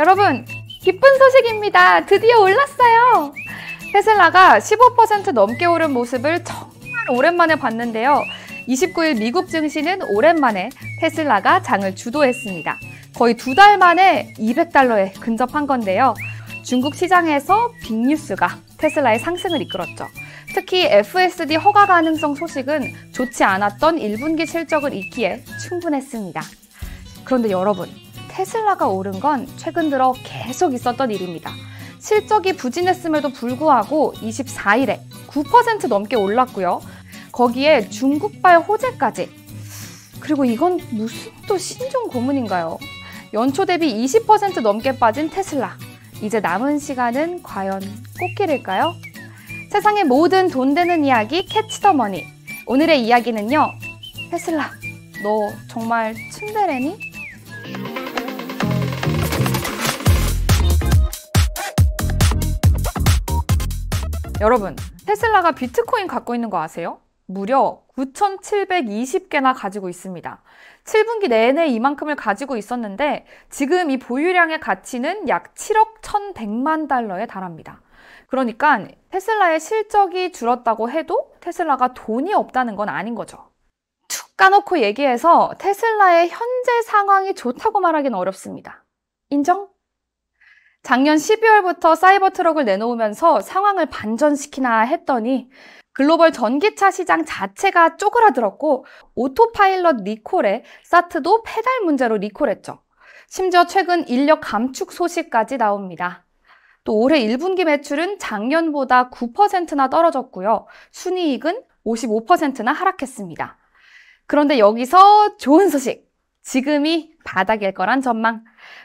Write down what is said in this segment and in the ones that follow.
여러분, 기쁜 소식입니다. 드디어 올랐어요. 테슬라가 15% 넘게 오른 모습을 정말 오랜만에 봤는데요. 29일 미국 증시는 오랜만에 테슬라가 장을 주도했습니다. 거의 두 달 만에 200달러에 근접한 건데요. 중국 시장에서 빅뉴스가 테슬라의 상승을 이끌었죠. 특히 FSD 허가 가능성 소식은 좋지 않았던 1분기 실적을 잇기에 충분했습니다. 그런데 여러분, 테슬라가 오른 건 최근 들어 계속 있었던 일입니다. 실적이 부진했음에도 불구하고 24일에 9% 넘게 올랐고요. 거기에 중국발 호재까지. 그리고 이건 무슨 또 신종 고문인가요? 연초 대비 20% 넘게 빠진 테슬라. 이제 남은 시간은 과연 꽃길일까요? 세상의 모든 돈 되는 이야기 캐치 더 머니. 오늘의 이야기는요. 테슬라, 너 정말 츤대래니 여러분, 테슬라가 비트코인 갖고 있는 거 아세요? 무려 9,720개나 가지고 있습니다. 7분기 내내 이만큼을 가지고 있었는데 지금 이 보유량의 가치는 약 7억 1,100만 달러에 달합니다. 그러니까 테슬라의 실적이 줄었다고 해도 테슬라가 돈이 없다는 건 아닌 거죠. 툭 까놓고 얘기해서 테슬라의 현재 상황이 좋다고 말하기는 어렵습니다. 인정? 작년 12월부터 사이버 트럭을 내놓으면서 상황을 반전시키나 했더니 글로벌 전기차 시장 자체가 쪼그라들었고 오토파일럿 리콜에 사트도 페달 문제로 리콜했죠. 심지어 최근 인력 감축 소식까지 나옵니다. 또 올해 1분기 매출은 작년보다 9%나 떨어졌고요. 순이익은 55%나 하락했습니다. 그런데 여기서 좋은 소식! 지금이 바닥일 거란 전망.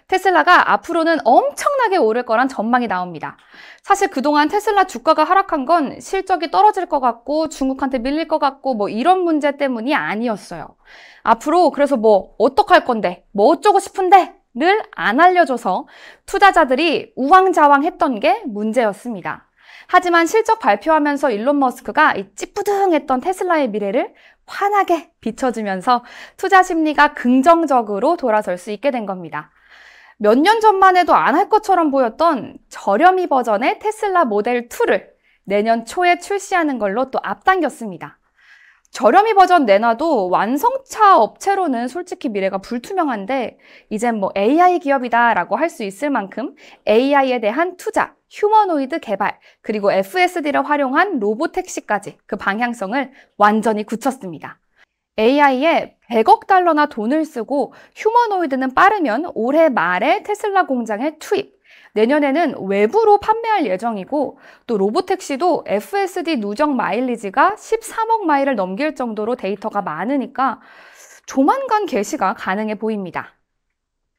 테슬라가 앞으로는 엄청나게 오를 거란 전망이 나옵니다. 사실 그동안 테슬라 주가가 하락한 건 실적이 떨어질 것 같고 중국한테 밀릴 것 같고 뭐 이런 문제 때문이 아니었어요. 앞으로 그래서 뭐 어떡할 건데 뭐 어쩌고 싶은데 늘안 알려줘서 투자자들이 우왕좌왕했던 게 문제였습니다. 하지만 실적 발표하면서 일론 머스크가 이 찌뿌둥했던 테슬라의 미래를 환하게 비춰주면서 투자 심리가 긍정적으로 돌아설 수 있게 된 겁니다. 몇년 전만 해도 안 할 것처럼 보였던 저렴이 버전의 테슬라 모델 2를 내년 초에 출시하는 걸로 또 앞당겼습니다. 저렴이 버전 내놔도 완성차 업체로는 솔직히 미래가 불투명한데 이젠 뭐 AI 기업이다라고 할 수 있을 만큼 AI에 대한 투자, 휴머노이드 개발, 그리고 FSD를 활용한 로봇 택시까지 그 방향성을 완전히 굳혔습니다. AI에 100억 달러나 돈을 쓰고 휴머노이드는 빠르면 올해 말에 테슬라 공장에 투입, 내년에는 외부로 판매할 예정이고 또 로보택시도 FSD 누적 마일리지가 13억 마일을 넘길 정도로 데이터가 많으니까 조만간 개시가 가능해 보입니다.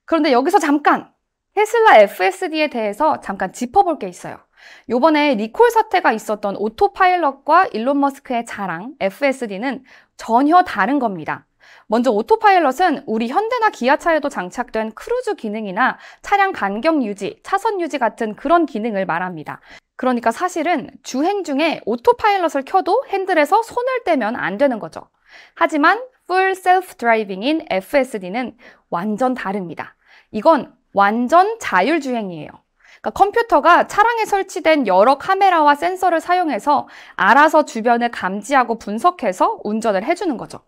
그런데 여기서 잠깐 테슬라 FSD에 대해서 잠깐 짚어볼 게 있어요. 요번에 리콜 사태가 있었던 오토파일럿과 일론 머스크의 자랑 FSD는 전혀 다른 겁니다. 먼저 오토파일럿은 우리 현대나 기아차에도 장착된 크루즈 기능이나 차량 간격 유지, 차선 유지 같은 그런 기능을 말합니다. 그러니까 사실은 주행 중에 오토파일럿을 켜도 핸들에서 손을 떼면 안 되는 거죠. 하지만 풀 셀프 드라이빙인 FSD는 완전 다릅니다. 이건 완전 자율주행이에요. 그러니까 컴퓨터가 차량에 설치된 여러 카메라와 센서를 사용해서 알아서 주변을 감지하고 분석해서 운전을 해주는 거죠.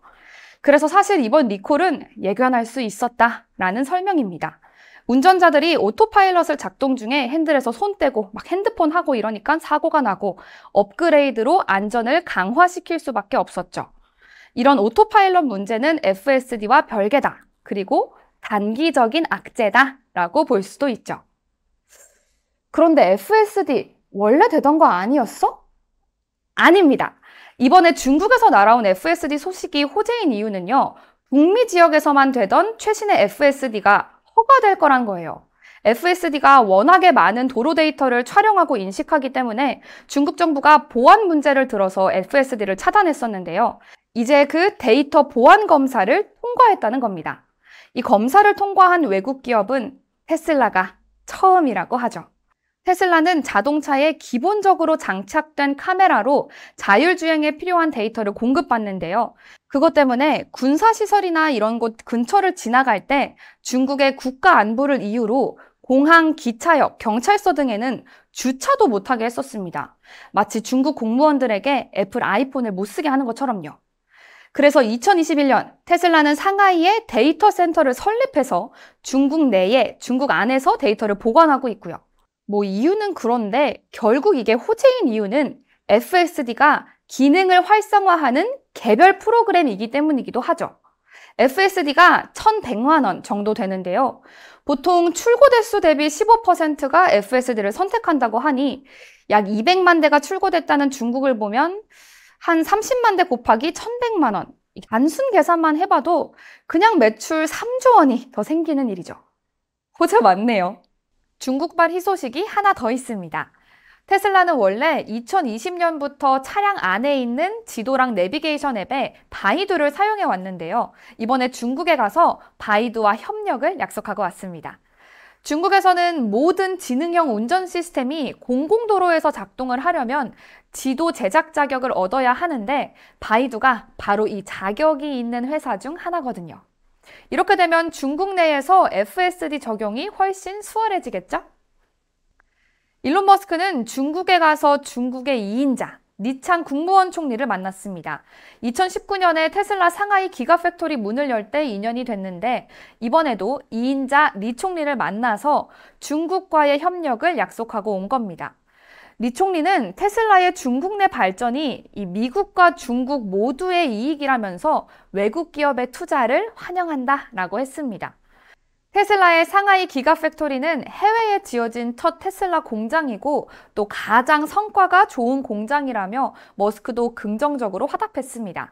그래서 사실 이번 리콜은 예견할 수 있었다라는 설명입니다. 운전자들이 오토파일럿을 작동 중에 핸들에서 손 떼고 막 핸드폰 하고 이러니까 사고가 나고 업그레이드로 안전을 강화시킬 수밖에 없었죠. 이런 오토파일럿 문제는 FSD와 별개다. 그리고 단기적인 악재다라고 볼 수도 있죠. 그런데 FSD 원래 되던 거 아니었어? 아닙니다. 이번에 중국에서 날아온 FSD 소식이 호재인 이유는요. 북미 지역에서만 되던 최신의 FSD가 허가될 거란 거예요. FSD가 워낙에 많은 도로 데이터를 촬영하고 인식하기 때문에 중국 정부가 보안 문제를 들어서 FSD를 차단했었는데요. 이제 그 데이터 보안 검사를 통과했다는 겁니다. 이 검사를 통과한 외국 기업은 테슬라가 처음이라고 하죠. 테슬라는 자동차에 기본적으로 장착된 카메라로 자율주행에 필요한 데이터를 공급받는데요. 그것 때문에 군사시설이나 이런 곳 근처를 지나갈 때 중국의 국가 안보를 이유로 공항, 기차역, 경찰서 등에는 주차도 못하게 했었습니다. 마치 중국 공무원들에게 애플 아이폰을 못 쓰게 하는 것처럼요. 그래서 2021년 테슬라는 상하이에 데이터 센터를 설립해서 중국 내에 중국 안에서 데이터를 보관하고 있고요. 뭐 이유는 그런데 결국 이게 호재인 이유는 FSD가 기능을 활성화하는 개별 프로그램이기 때문이기도 하죠. FSD가 1,100만 원 정도 되는데요. 보통 출고 대수 대비 15%가 FSD를 선택한다고 하니 약 200만 대가 출고됐다는 중국을 보면 한 30만 대 곱하기 1,100만 원. 단순 계산만 해봐도 그냥 매출 3조 원이 더 생기는 일이죠. 호재 맞네요. 중국발 희소식이 하나 더 있습니다. 테슬라는 원래 2020년부터 차량 안에 있는 지도랑 내비게이션 앱에 바이두를 사용해 왔는데요. 이번에 중국에 가서 바이두와 협력을 약속하고 왔습니다. 중국에서는 모든 지능형 운전 시스템이 공공도로에서 작동을 하려면 지도 제작 자격을 얻어야 하는데 바이두가 바로 이 자격이 있는 회사 중 하나거든요. 이렇게 되면 중국 내에서 FSD 적용이 훨씬 수월해지겠죠? 일론 머스크는 중국에 가서 중국의 2인자, 니창 국무원 총리를 만났습니다. 2019년에 테슬라 상하이 기가팩토리 문을 열 때인연이 됐는데 이번에도 2인자 니 총리를 만나서 중국과의 협력을 약속하고 온 겁니다. 리 총리는 테슬라의 중국 내 발전이 이 미국과 중국 모두의 이익이라면서 외국 기업의 투자를 환영한다라고 했습니다. 테슬라의 상하이 기가 팩토리는 해외에 지어진 첫 테슬라 공장이고 또 가장 성과가 좋은 공장이라며 머스크도 긍정적으로 화답했습니다.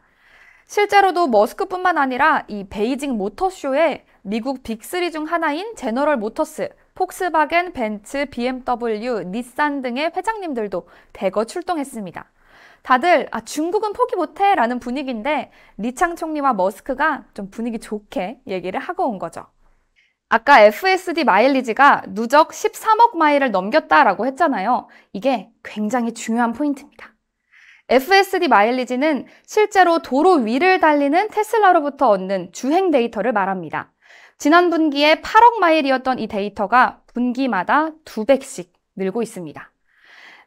실제로도 머스크뿐만 아니라 이 베이징 모터쇼에 미국 빅3 중 하나인 제너럴 모터스, 폭스바겐, 벤츠, BMW, 닛산 등의 회장님들도 대거 출동했습니다. 다들 아, 중국은 포기 못해 라는 분위기인데 리창 총리와 머스크가 좀 분위기 좋게 얘기를 하고 온 거죠. 아까 FSD 마일리지가 누적 13억 마일을 넘겼다라고 했잖아요. 이게 굉장히 중요한 포인트입니다. FSD 마일리지는 실제로 도로 위를 달리는 테슬라로부터 얻는 주행 데이터를 말합니다. 지난 분기에 8억 마일이었던 이 데이터가 분기마다 2배씩 늘고 있습니다.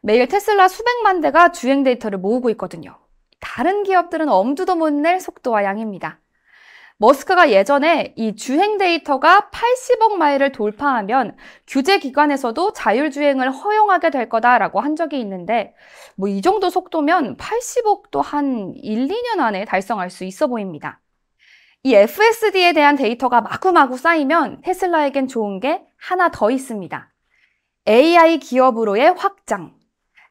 매일 테슬라 수백만 대가 주행 데이터를 모으고 있거든요. 다른 기업들은 엄두도 못 낼 속도와 양입니다. 머스크가 예전에 이 주행 데이터가 80억 마일을 돌파하면 규제 기관에서도 자율주행을 허용하게 될 거다라고 한 적이 있는데 뭐 이 정도 속도면 80억도 한 1, 2년 안에 달성할 수 있어 보입니다. 이 FSD에 대한 데이터가 마구마구 쌓이면 테슬라에겐 좋은 게 하나 더 있습니다. AI 기업으로의 확장.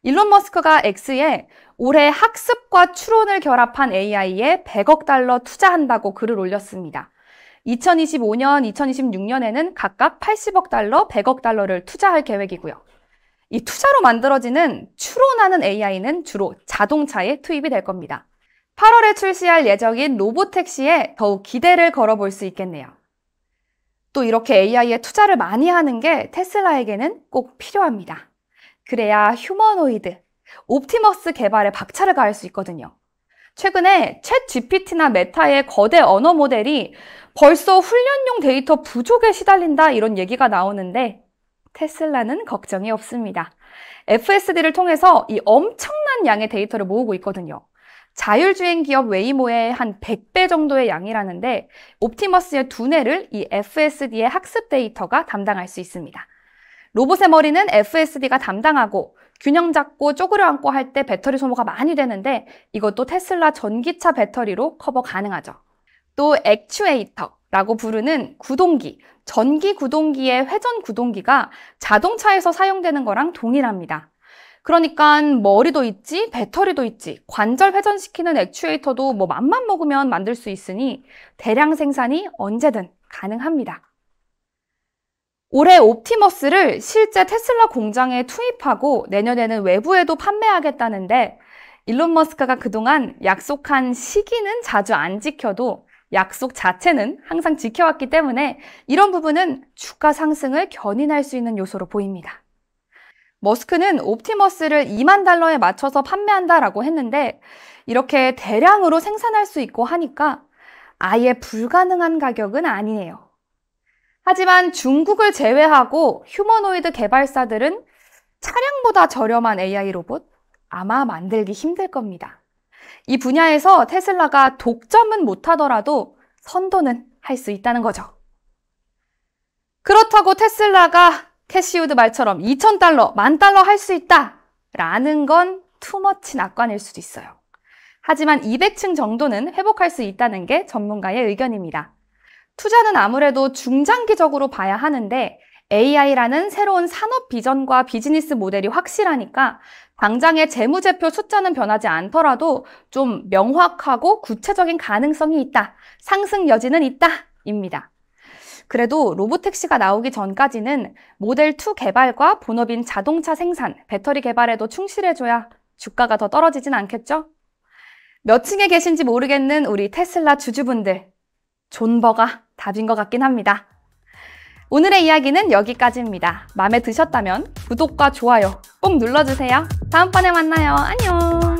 일론 머스크가 X에 올해 학습과 추론을 결합한 AI에 100억 달러 투자한다고 글을 올렸습니다. 2025년, 2026년에는 각각 80억 달러, 100억 달러를 투자할 계획이고요. 이 투자로 만들어지는 추론하는 AI는 주로 자동차에 투입이 될 겁니다. 8월에 출시할 예정인 로보택시에 더욱 기대를 걸어볼 수 있겠네요. 또 이렇게 AI에 투자를 많이 하는 게 테슬라에게는 꼭 필요합니다. 그래야 휴머노이드, 옵티머스 개발에 박차를 가할 수 있거든요. 최근에 챗 GPT나 메타의 거대 언어 모델이 벌써 훈련용 데이터 부족에 시달린다 이런 얘기가 나오는데 테슬라는 걱정이 없습니다. FSD를 통해서 이 엄청난 양의 데이터를 모으고 있거든요. 자율주행 기업 웨이모의 한 100배 정도의 양이라는데 옵티머스의 두뇌를 이 FSD의 학습 데이터가 담당할 수 있습니다. 로봇의 머리는 FSD가 담당하고 균형 잡고 쪼그려 앉고 할 때 배터리 소모가 많이 되는데 이것도 테슬라 전기차 배터리로 커버 가능하죠. 또 액추에이터라고 부르는 구동기, 전기 구동기의 회전 구동기가 자동차에서 사용되는 거랑 동일합니다. 그러니까 머리도 있지, 배터리도 있지, 관절 회전시키는 액추에이터도 뭐 맘만 먹으면 만들 수 있으니 대량 생산이 언제든 가능합니다. 올해 옵티머스를 실제 테슬라 공장에 투입하고 내년에는 외부에도 판매하겠다는데 일론 머스크가 그동안 약속한 시기는 자주 안 지켜도 약속 자체는 항상 지켜왔기 때문에 이런 부분은 주가 상승을 견인할 수 있는 요소로 보입니다. 머스크는 옵티머스를 2만 달러에 맞춰서 판매한다라고 했는데 이렇게 대량으로 생산할 수 있고 하니까 아예 불가능한 가격은 아니네요. 하지만 중국을 제외하고 휴머노이드 개발사들은 차량보다 저렴한 AI 로봇 아마 만들기 힘들 겁니다. 이 분야에서 테슬라가 독점은 못하더라도 선도는 할 수 있다는 거죠. 그렇다고 테슬라가 캐시우드 말처럼 2,000달러, 만달러 할 수 있다! 라는 건 투머치 낙관일 수도 있어요. 하지만 200층 정도는 회복할 수 있다는 게 전문가의 의견입니다. 투자는 아무래도 중장기적으로 봐야 하는데 AI라는 새로운 산업 비전과 비즈니스 모델이 확실하니까 당장의 재무제표 숫자는 변하지 않더라도 좀 명확하고 구체적인 가능성이 있다. 상승 여지는 있다. 입니다. 그래도 로보택시가 나오기 전까지는 모델2 개발과 본업인 자동차 생산, 배터리 개발에도 충실해줘야 주가가 더 떨어지진 않겠죠? 몇 층에 계신지 모르겠는 우리 테슬라 주주분들, 존버가 답인 것 같긴 합니다. 오늘의 이야기는 여기까지입니다. 마음에 드셨다면 구독과 좋아요 꼭 눌러주세요. 다음번에 만나요. 안녕!